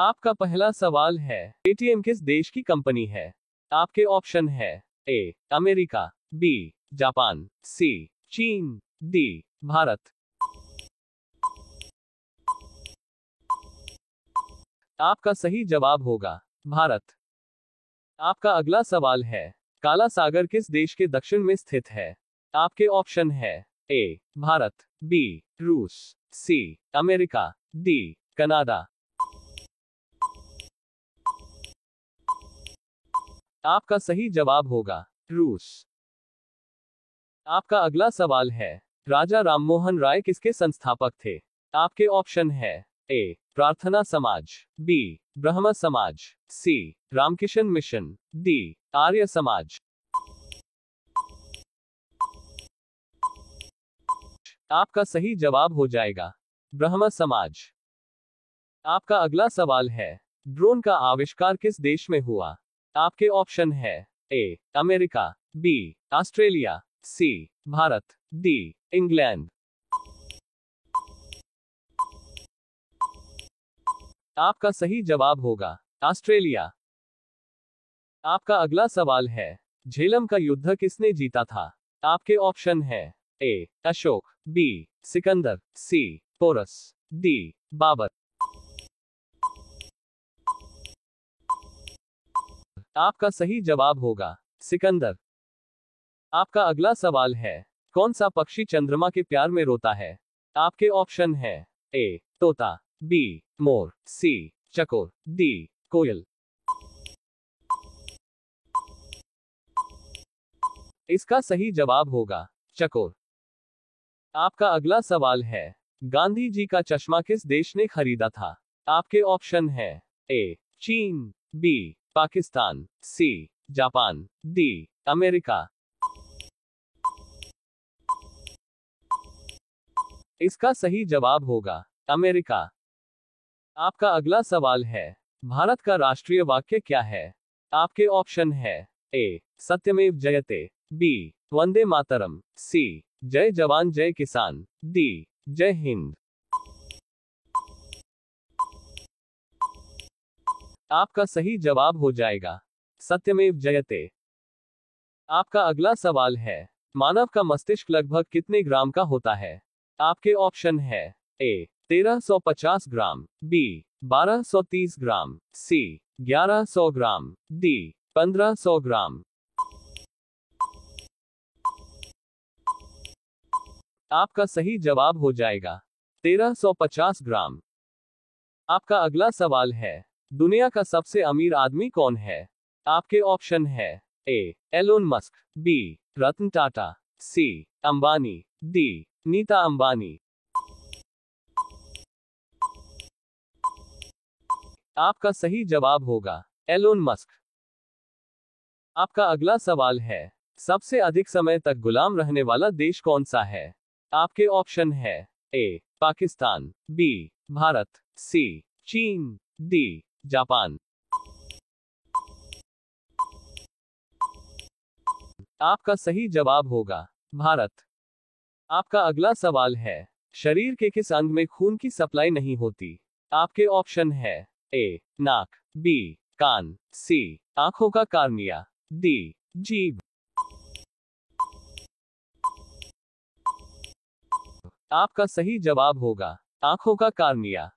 आपका पहला सवाल है पेटीएम किस देश की कंपनी है आपके ऑप्शन है A America B Japan C चीन डी भारत आपका सही जवाब होगा भारत आपका अगला सवाल है काला सागर किस देश के दक्षिण में स्थित है आपके ऑप्शन है ए भारत बी रूस सी अमेरिका डी कनाडा आपका सही जवाब होगा रूस आपका अगला सवाल है राजा राममोहन राय किसके संस्थापक थे आपके ऑप्शन है ए प्रार्थना समाज B Brahmo Samaj C Ramakrishna mission D Arya Samaj आपका सही जवाब हो जाएगा ब्रह्म समाज आपका अगला सवाल है ड्रोन का आविष्कार किस देश में हुआ आपके ऑप्शन है A America B Australia C Bharat D England आपका सही जवाब होगा ऑस्ट्रेलिया आपका अगला सवाल है झेलम का युद्ध किसने जीता था आपके ऑप्शन है A Ashoka B Sikandar C Porus D Babur आपका सही जवाब होगा सिकंदर आपका अगला सवाल है कौन सा पक्षी चंद्रमा के प्यार में रोता है आपके ऑप्शन है ए तोता बी मोर सी चकोर डी कोयल इसका सही जवाब होगा चकोर आपका अगला सवाल है गांधी जी का चश्मा किस देश ने खरीदा था आपके ऑप्शन है ए चीन B Pakistan C Japan D America इसका सही जवाब होगा अमेरिका आपका अगला सवाल है भारत का राष्ट्रीय वाक्य क्या है आपके ऑप्शन है ए सत्यमेव जयते बी वंदे मातरम सी जय जवान जय किसान डी जय हिंद आपका सही जवाब हो जाएगा सत्यमेव जयते आपका अगला सवाल है मानव का मस्तिष्क लगभग कितने ग्राम का होता है आपके ऑप्शन है ए 1350 ग्राम बी 1230 ग्राम सी 1100 ग्राम डी 1500 ग्राम आपका सही जवाब हो जाएगा 1350 ग्राम आपका अगला सवाल है दुनिया का सबसे अमीर आदमी कौन है आपके ऑप्शन है A Elon Musk B Ratan Tata C Ambani D Nita Ambani आपका सही जवाब होगा एलोन मस्क आपका अगला सवाल है सबसे अधिक समय तक गुलाम रहने वाला देश कौन सा है आपके ऑप्शन है A Pakistan B Bharat C चीन डी जापान आपका सही जवाब होगा भारत आपका अगला सवाल है शरीर के किस अंग में खून की सप्लाई नहीं होती आपके ऑप्शन है ए नाक बी कान सी आंखों का कार्निया डी जीभ आपका सही जवाब होगा आंखों का कार्निया